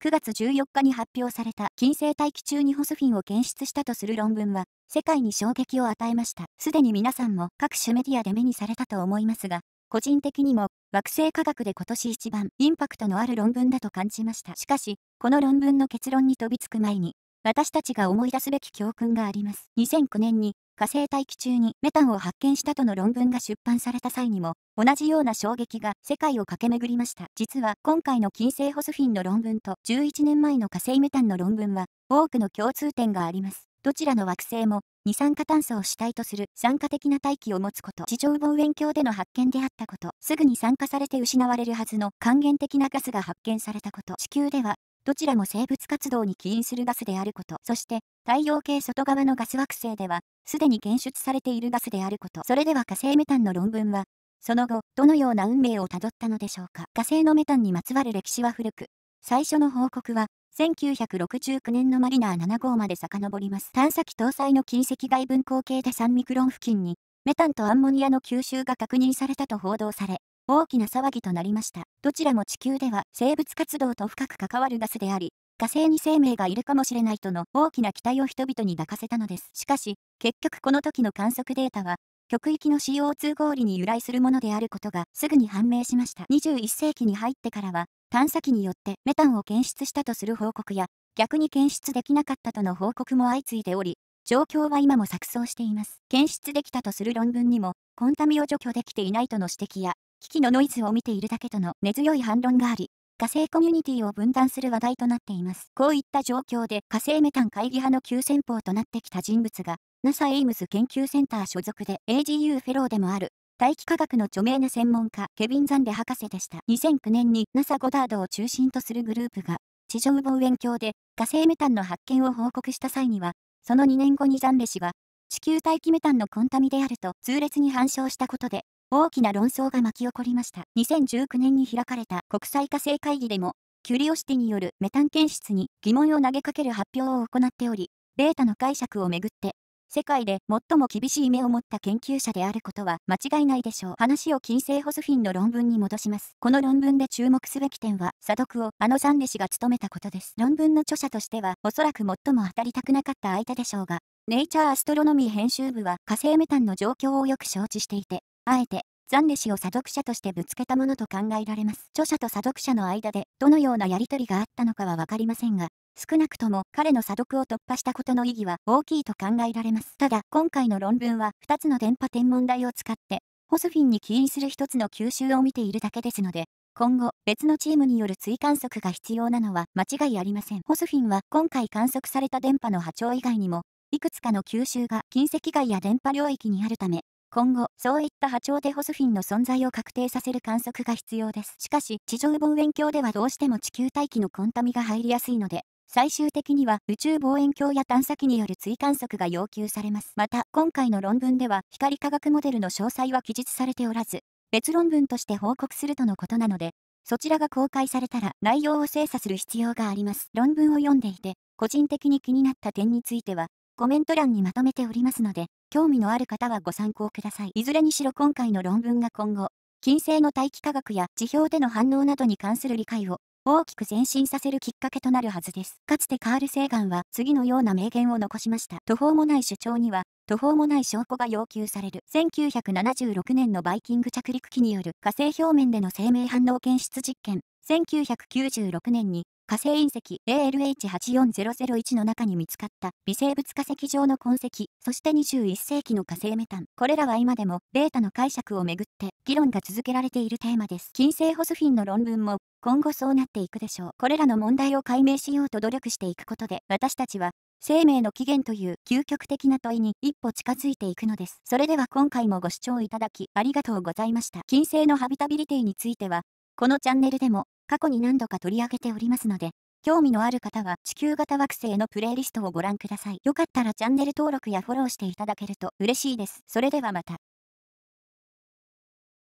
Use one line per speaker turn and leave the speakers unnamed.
9月14日に発表された金星大気中にホスフィンを検出したとする論文は、世界に衝撃を与えました。すでに皆さんも各種メディアで目にされたと思いますが、個人的にも惑星科学で今年一番インパクトのある論文だと感じました。しかし、この論文の結論に飛びつく前に、私たちが思い出すべき教訓があります。2009年に火星大気中にメタンを発見したとの論文が出版された際にも同じような衝撃が世界を駆け巡りました実は今回の金星ホスフィンの論文と11年前の火星メタンの論文は多くの共通点がありますどちらの惑星も二酸化炭素を主体とする酸化的な大気を持つこと地上望遠鏡での発見であったことすぐに酸化されて失われるはずの還元的なガスが発見されたこと地球ではどちらも生物活動に起因するガスであること、そして太陽系外側のガス惑星では、すでに検出されているガスであること、それでは火星メタンの論文は、その後、どのような運命をたどったのでしょうか。火星のメタンにまつわる歴史は古く、最初の報告は、1969年のマリナー7号まで遡ります。探査機搭載の近赤外分光系で3ミクロン付近に、メタンとアンモニアの吸収が確認されたと報道され、大きな騒ぎとなりました。どちらも地球では生物活動と深く関わるガスであり、火星に生命がいるかもしれないとの大きな期待を人々に抱かせたのです。しかし、結局この時の観測データは、極域の CO2 合理に由来するものであることがすぐに判明しました。21世紀に入ってからは、探査機によってメタンを検出したとする報告や、逆に検出できなかったとの報告も相次いでおり、状況は今も錯綜しています。検出できたとする論文にも、コンタミを除去できていないとの指摘や、機器のノイズを見ているだけとの根強い反論があり、火星コミュニティを分断する話題となっています。こういった状況で火星メタン会議派の急先鋒となってきた人物が、NASA エイムズ研究センター所属で AGU フェローでもある、大気科学の著名な専門家、ケビン・ザンデ博士でした。2009年に NASA ゴダードを中心とするグループが、地上望遠鏡で火星メタンの発見を報告した際には、その2年後にザンデ氏が、地球大気メタンのコンタミであると痛烈に反証したことで、大きな論争が巻き起こりました。2019年に開かれた国際火星会議でも、キュリオシティによるメタン検出に疑問を投げかける発表を行っており、データの解釈をめぐって、世界で最も厳しい目を持った研究者であることは間違いないでしょう。話を金星ホスフィンの論文に戻します。この論文で注目すべき点は、査読をあのザンデ氏が務めたことです。論文の著者としては、おそらく最も当たりたくなかった相手でしょうが、ネイチャーアストロノミー編集部は火星メタンの状況をよく承知していて、あえて、ザンレ氏を査読者としてぶつけたものと考えられます。著者と査読者の間で、どのようなやりとりがあったのかは分かりませんが、少なくとも彼の査読を突破したことの意義は大きいと考えられます。ただ、今回の論文は2つの電波天文台を使って、ホスフィンに起因する1つの吸収を見ているだけですので、今後、別のチームによる追観測が必要なのは間違いありません。ホスフィンは今回観測された電波の波長以外にも、いくつかの吸収が近赤外や電波領域にあるため、今後、そういった波長でホスフィンの存在を確定させる観測が必要です。しかし、地上望遠鏡ではどうしても地球大気のコンタミが入りやすいので、最終的には宇宙望遠鏡や探査機による追観測が要求されます。また、今回の論文では、光科学モデルの詳細は記述されておらず、別論文として報告するとのことなので、そちらが公開されたら内容を精査する必要があります。論文を読んでいて、個人的に気になった点については、コメント欄にまとめておりますので、興味のある方はご参考ください。いずれにしろ今回の論文が今後、金星の大気化学や地表での反応などに関する理解を大きく前進させるきっかけとなるはずです。かつてカール・セーガンは次のような名言を残しました。途方もない主張には、途方もない証拠が要求される。1976年のバイキング着陸機による火星表面での生命反応検出実験。1996年に火星隕石 ALH84001 の中に見つかった微生物化石上の痕跡、そして21世紀の火星メタン。これらは今でもデータの解釈をめぐって議論が続けられているテーマです。金星ホスフィンの論文も今後そうなっていくでしょう。これらの問題を解明しようと努力していくことで私たちは生命の起源という究極的な問いに一歩近づいていくのです。それでは今回もご視聴いただきありがとうございました。金星のハビタビリティについてはこのチャンネルでも過去に何度か取り上げておりますので、興味のある方は地球型惑星のプレイリストをご覧ください。よかったらチャンネル登録やフォローしていただけると嬉しいです。それではまた。